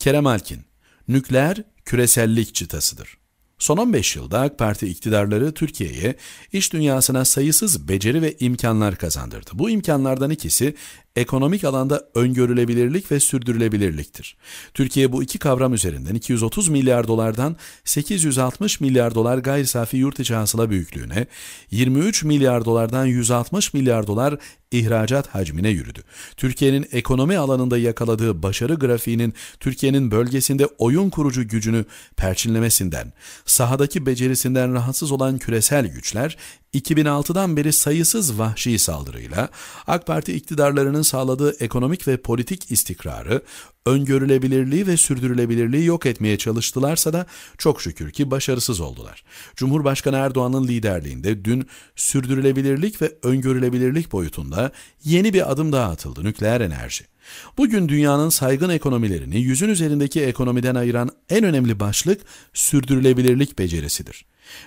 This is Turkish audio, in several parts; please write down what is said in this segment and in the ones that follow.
Kerem Alkin, nükleer küresellik çıtasıdır. Son 15 yılda AK Parti iktidarları Türkiye'ye, iş dünyasına sayısız beceri ve imkanlar kazandırdı. Bu imkanlardan ikisi ekonomik alanda öngörülebilirlik ve sürdürülebilirliktir. Türkiye bu iki kavram üzerinden 230 milyar dolardan 860 milyar dolar gayri safi yurt içi hasıla büyüklüğüne, 23 milyar dolardan 160 milyar dolar ihracat hacmine yürüdü. Türkiye'nin ekonomi alanında yakaladığı başarı grafiğinin Türkiye'nin bölgesinde oyun kurucu gücünü perçinlemesinden, sahadaki becerisinden rahatsız olan küresel güçler 2006'dan beri sayısız vahşi saldırıyla AK Parti iktidarlarının olmasının sağladığı ekonomik ve politik istikrarı, öngörülebilirliği ve sürdürülebilirliği yok etmeye çalıştılarsa da çok şükür ki başarısız oldular. Cumhurbaşkanı Erdoğan'ın liderliğinde dün sürdürülebilirlik ve öngörülebilirlik boyutunda yeni bir adım daha atıldı nükleer enerji. Bugün dünyanın saygın ekonomilerini yüzün üzerindeki ekonomiden ayıran en önemli başlık sürdürülebilirlik becerisidir.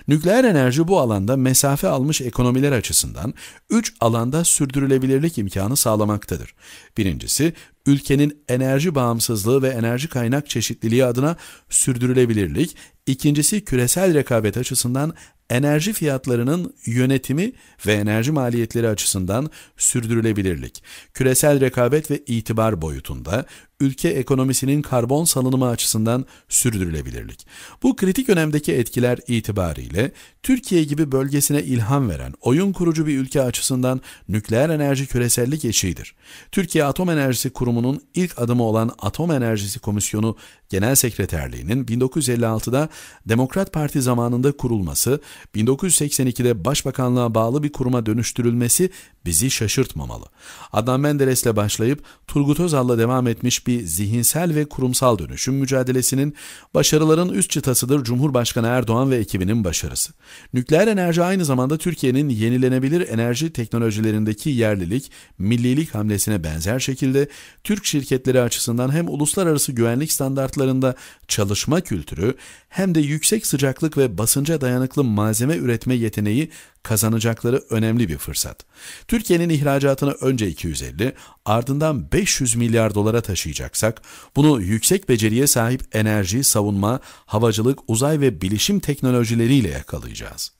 Nükleer enerji bu alanda mesafe almış ekonomiler açısından 3 alanda sürdürülebilirlik imkanı sağlamaktadır. Birincisi, ülkenin enerji bağımsızlığı ve enerji kaynak çeşitliliği adına sürdürülebilirlik İkincisi küresel rekabet açısından enerji fiyatlarının yönetimi ve enerji maliyetleri açısından sürdürülebilirlik. Küresel rekabet ve itibar boyutunda ülke ekonomisinin karbon salınımı açısından sürdürülebilirlik. Bu kritik önemdeki etkiler itibariyle Türkiye gibi bölgesine ilham veren oyun kurucu bir ülke açısından nükleer enerji küresellik eşiğidir. Türkiye Atom Enerjisi Kurumu'nun ilk adımı olan Atom Enerjisi Komisyonu Genel Sekreterliği'nin 1956'da Demokrat Parti zamanında kurulması, 1982'de başbakanlığa bağlı bir kuruma dönüştürülmesi bizi şaşırtmamalı. Adnan Menderes'le başlayıp Turgut Özal'la devam etmiş bir zihinsel ve kurumsal dönüşüm mücadelesinin başarıların üst çıtasıdır Cumhurbaşkanı Erdoğan ve ekibinin başarısı. Nükleer enerji aynı zamanda Türkiye'nin yenilenebilir enerji teknolojilerindeki yerlilik, millilik hamlesine benzer şekilde Türk şirketleri açısından hem uluslararası güvenlik standartlarında çalışma kültürü hem hem de yüksek sıcaklık ve basınca dayanıklı malzeme üretme yeteneği kazanacakları önemli bir fırsat. Türkiye'nin ihracatını önce 250, ardından 500 milyar dolara taşıyacaksak, bunu yüksek beceriye sahip enerji, savunma, havacılık, uzay ve bilişim teknolojileriyle yakalayacağız.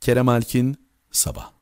Kerem Alkin, Sabah